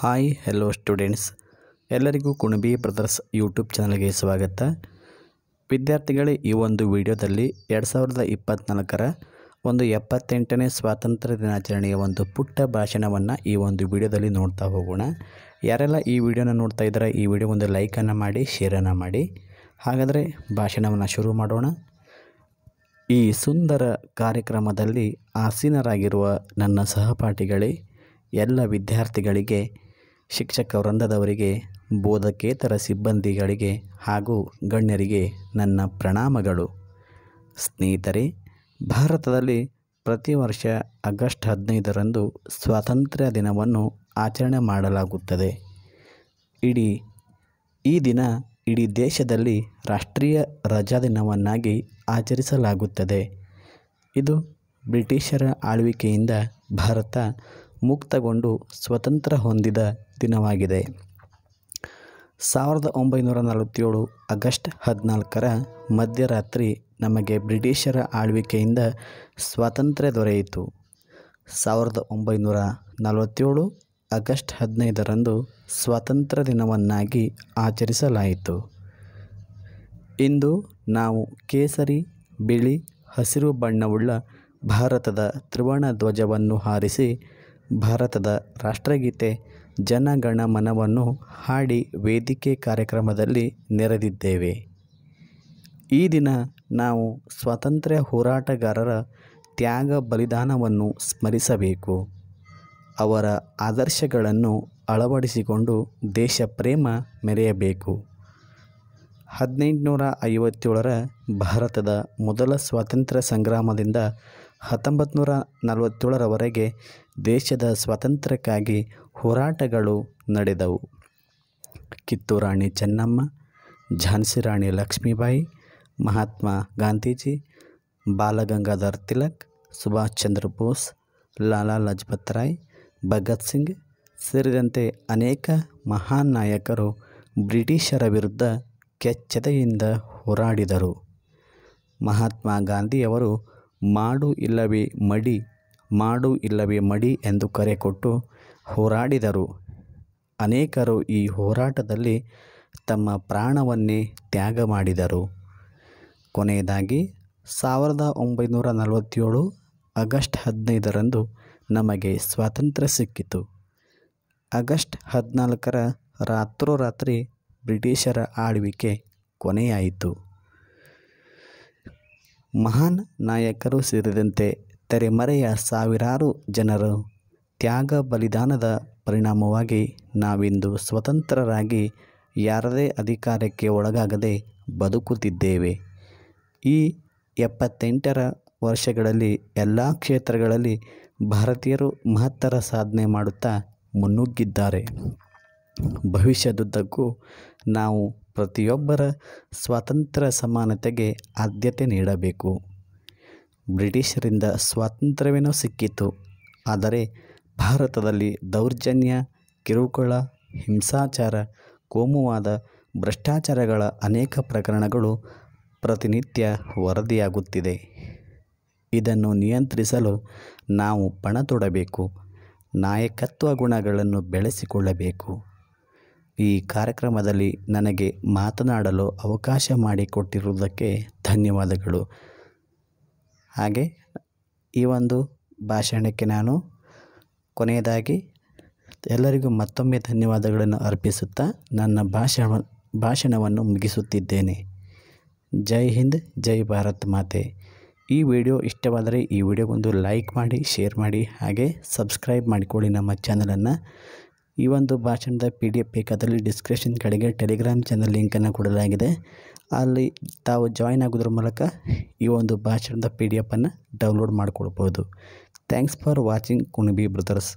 Hi hello students ಎಲ್ಲರಿಗೂ ಕುಣಬಿ brothers YouTube ಚಾನಲ್ಗೆ ಸ್ವಾಗತ ವಿದ್ಯಾರ್ಥಿಗಳೇ ಈ ಒಂದು ವಿಡಿಯೋದಲ್ಲಿ ಎರಡು ಸಾವಿರದ ಇಪ್ಪತ್ತ್ನಾಲ್ಕರ ಒಂದು ಎಪ್ಪತ್ತೆಂಟನೇ ಸ್ವಾತಂತ್ರ್ಯ ದಿನಾಚರಣೆಯ ಒಂದು ಪುಟ್ಟ ಭಾಷಣವನ್ನು ಈ ಒಂದು ವಿಡಿಯೋದಲ್ಲಿ ನೋಡ್ತಾ ಹೋಗೋಣ ಯಾರೆಲ್ಲ ಈ ವಿಡಿಯೋನ ನೋಡ್ತಾ ಇದ್ದಾರೆ ಈ ವಿಡಿಯೋ ಒಂದು ಲೈಕನ್ನು ಮಾಡಿ ಶೇರನ್ನು ಮಾಡಿ ಹಾಗಾದರೆ ಭಾಷಣವನ್ನು ಶುರು ಮಾಡೋಣ ಈ ಸುಂದರ ಕಾರ್ಯಕ್ರಮದಲ್ಲಿ ಆಸೀನರಾಗಿರುವ ನನ್ನ ಸಹಪಾಠಿಗಳೇ ಎಲ್ಲ ವಿದ್ಯಾರ್ಥಿಗಳಿಗೆ ಶಿಕ್ಷಕ ವೃಂದದವರಿಗೆ ಬೋಧಕೇತರ ಸಿಬ್ಬಂದಿಗಳಿಗೆ ಹಾಗೂ ಗಣ್ಯರಿಗೆ ನನ್ನ ಪ್ರಣಾಮಗಳು ಸ್ನೇಹಿತರೆ ಭಾರತದಲ್ಲಿ ಪ್ರತಿ ವರ್ಷ ಆಗಸ್ಟ್ ಹದಿನೈದರಂದು ಸ್ವಾತಂತ್ರ್ಯ ದಿನವನ್ನು ಆಚರಣೆ ಮಾಡಲಾಗುತ್ತದೆ ಇಡೀ ಈ ದಿನ ಇಡೀ ದೇಶದಲ್ಲಿ ರಾಷ್ಟ್ರೀಯ ರಜಾ ದಿನವನ್ನಾಗಿ ಆಚರಿಸಲಾಗುತ್ತದೆ ಇದು ಬ್ರಿಟಿಷರ ಆಳ್ವಿಕೆಯಿಂದ ಭಾರತ ಮುಕ್ತಗೊಂಡು ಸ್ವತಂತ್ರ ಹೊಂದಿದ ದಿನವಾಗಿದೆ ಸಾವಿರದ ಒಂಬೈನೂರ ನಲವತ್ತೇಳು ಆಗಸ್ಟ್ ಹದಿನಾಲ್ಕರ ಮಧ್ಯರಾತ್ರಿ ನಮಗೆ ಬ್ರಿಟಿಷರ ಆಳ್ವಿಕೆಯಿಂದ ಸ್ವಾತಂತ್ರ್ಯ ದೊರೆಯಿತು ಸಾವಿರದ ಒಂಬೈನೂರ ನಲವತ್ತೇಳು ಆಗಸ್ಟ್ ಹದಿನೈದರಂದು ಸ್ವಾತಂತ್ರ್ಯ ದಿನವನ್ನಾಗಿ ಆಚರಿಸಲಾಯಿತು ಇಂದು ನಾವು ಕೇಸರಿ ಬಿಳಿ ಹಸಿರು ಬಣ್ಣವುಳ್ಳ ಭಾರತದ ತ್ರಿವರ್ಣ ಧ್ವಜವನ್ನು ಹಾರಿಸಿ ಭಾರತದ ರಾಷ್ಟ್ರಗೀತೆ ಜನಗಣಮನವನ್ನು ಹಾಡಿ ವೇದಿಕೆ ಕಾರ್ಯಕ್ರಮದಲ್ಲಿ ನೆರೆದಿದ್ದೇವೆ. ಈ ದಿನ ನಾವು ಸ್ವಾತಂತ್ರ್ಯ ಹೋರಾಟಗಾರರ ತ್ಯಾಗ ಬಲಿದಾನವನ್ನು ಸ್ಮರಿಸಬೇಕು. ಅವರ ಆದರ್ಶಗಳನ್ನು ಅಳವಡಿಸಿಕೊಂಡು ದೇಶ ಪ್ರೇಮ ಮೆರೆಯಬೇಕು. ಹದಿನೆಂಟುನೂರ ಐವತ್ತೇಳರ ಭಾರತದ ಮೊದಲ ಸ್ವಾತಂತ್ರ್ಯ ಸಂಗ್ರಾಮದಿಂದ ಹತ್ತೊಂಬತ್ತು ನೂರ ನಲವತ್ತೇಳರವರೆಗೆ ದೇಶದ ಸ್ವಾತಂತ್ರ್ಯಕ್ಕಾಗಿ ಹೋರಾಟಗಳು ನಡೆದವು ಕಿತ್ತೂರಾಣಿ ಚೆನ್ನಮ್ಮ ಝಾನ್ಸಿ ರಾಣಿ ಲಕ್ಷ್ಮೀಬಾಯಿ ಮಹಾತ್ಮ ಗಾಂಧೀಜಿ ಬಾಲಗಂಗಾಧರ್ ತಿಲಕ್ ಸುಭಾಷ್ ಚಂದ್ರ ಬೋಸ್ ಲಾಲಾ ಲಜಪತ್ ರಾಯ್ ಭಗತ್ ಸಿಂಗ್ ಸೇರಿದಂತೆ ಅನೇಕ ಮಹಾನ್ ನಾಯಕರು ಬ್ರಿಟಿಷರ ವಿರುದ್ಧ ಕೆಚ್ಚತೆಯಿಂದ ಹೋರಾಡಿದರು ಮಹಾತ್ಮ ಗಾಂಧಿಯವರು ಮಾಡು ಇಲ್ಲವೇ ಮಡಿ ಮಾಡು ಇಲ್ಲವೇ ಮಡಿ ಎಂದು ಕರೆ ಕೊಟ್ಟು ಹೋರಾಡಿದರು ಅನೇಕರು ಈ ಹೋರಾಟದಲ್ಲಿ ತಮ್ಮ ಪ್ರಾಣವನ್ನೇ ತ್ಯಾಗ ಮಾಡಿದರು ಕೊನೆಯದಾಗಿ ಸಾವಿರದ ಒಂಬೈನೂರ ನಲವತ್ತೇಳು ಆಗಸ್ಟ್ ಹದಿನೈದರಂದು ನಮಗೆ ಸ್ವಾತಂತ್ರ್ಯ ಸಿಕ್ಕಿತು ಆಗಸ್ಟ್ ಹದಿನಾಲ್ಕರ ರಾತ್ರೋರಾತ್ರಿ ಬ್ರಿಟಿಷರ ಆಳ್ವಿಕೆ ಕೊನೆಯಾಯಿತು ಮಹಾನ್ ನಾಯಕರು ಸೇರಿದಂತೆ ತೆರೆಮರೆಯ ಸಾವಿರಾರು ಜನರು ತ್ಯಾಗ ಬಲಿದಾನದ ಪರಿಣಾಮವಾಗಿ ನಾವಿಂದು ಸ್ವತಂತ್ರರಾಗಿ ಯಾರದೇ ಅಧಿಕಾರಕ್ಕೆ ಒಳಗಾಗದೆ ಬದುಕುತ್ತಿದ್ದೇವೆ ಈ ಎಪ್ಪತ್ತೆಂಟರ ವರ್ಷಗಳಲ್ಲಿ ಎಲ್ಲ ಕ್ಷೇತ್ರಗಳಲ್ಲಿ ಭಾರತೀಯರು ಮಹತ್ತರ ಸಾಧನೆ ಮಾಡುತ್ತಾ ಮುನ್ನುಗ್ಗಿದ್ದಾರೆ ಭವಿಷ್ಯದುದ್ದಕ್ಕೂ ನಾವು ಪ್ರತಿಯೊಬ್ಬರ ಸ್ವಾತಂತ್ರ್ಯ ಸಮಾನತೆಗೆ ಆದ್ಯತೆ ನೀಡಬೇಕು ಬ್ರಿಟಿಷರಿಂದ ಸ್ವಾತಂತ್ರ್ಯವೇನೋ ಸಿಕ್ಕಿತು ಆದರೆ ಭಾರತದಲ್ಲಿ ದೌರ್ಜನ್ಯ ಕಿರುಕುಳ ಹಿಂಸಾಚಾರ ಕೋಮುವಾದ ಭ್ರಷ್ಟಾಚಾರಗಳ ಅನೇಕ ಪ್ರಕರಣಗಳು ಪ್ರತಿನಿತ್ಯ ವರದಿಯಾಗುತ್ತಿದೆ ಇದನ್ನು ನಿಯಂತ್ರಿಸಲು ನಾವು ಪಣ ತೊಡಬೇಕು ನಾಯಕತ್ವ ಗುಣಗಳನ್ನು ಬೆಳೆಸಿಕೊಳ್ಳಬೇಕು ಈ ಕಾರ್ಯಕ್ರಮದಲ್ಲಿ ನನಗೆ ಮಾತನಾಡಲು ಅವಕಾಶ ಮಾಡಿಕೊಟ್ಟಿರುವುದಕ್ಕೆ ಧನ್ಯವಾದಗಳು ಹಾಗೆ ಈ ಒಂದು ಭಾಷಣಕ್ಕೆ ನಾನು ಕೊನೆಯದಾಗಿ ಎಲ್ಲರಿಗೂ ಮತ್ತೊಮ್ಮೆ ಧನ್ಯವಾದಗಳನ್ನು ಅರ್ಪಿಸುತ್ತಾ ನನ್ನ ಭಾಷಣ ಭಾಷಣವನ್ನು ಮುಗಿಸುತ್ತಿದ್ದೇನೆ ಜೈ ಹಿಂದ್ ಜೈ ಭಾರತ್ ಮಾತೆ ಈ ವಿಡಿಯೋ ಇಷ್ಟವಾದರೆ ಈ ವಿಡಿಯೋಗೊಂದು ಲೈಕ್ ಮಾಡಿ ಶೇರ್ ಮಾಡಿ ಹಾಗೆ ಸಬ್ಸ್ಕ್ರೈಬ್ ಮಾಡಿಕೊಳ್ಳಿ ನಮ್ಮ ಚಾನಲನ್ನು ಈ ಒಂದು ಭಾಷಣದ ಪಿ ಡಿ ಎಫ್ ಬೇಕಾದಲ್ಲಿ ಡಿಸ್ಕ್ರಿಪ್ಷನ್ ಕಡೆಗೆ ಟೆಲಿಗ್ರಾಮ್ ಚಾನಲ್ ಲಿಂಕನ್ನು ಕೊಡಲಾಗಿದೆ ಅಲ್ಲಿ ತಾವು ಜಾಯಿನ್ ಆಗೋದ್ರ ಮೂಲಕ ಈ ಒಂದು ಭಾಷಣದ ಪಿ ಡಿ ಎಫನ್ನು ಡೌನ್ಲೋಡ್ ಮಾಡಿಕೊಳ್ಬೋದು thanks for watching Kunabi brothers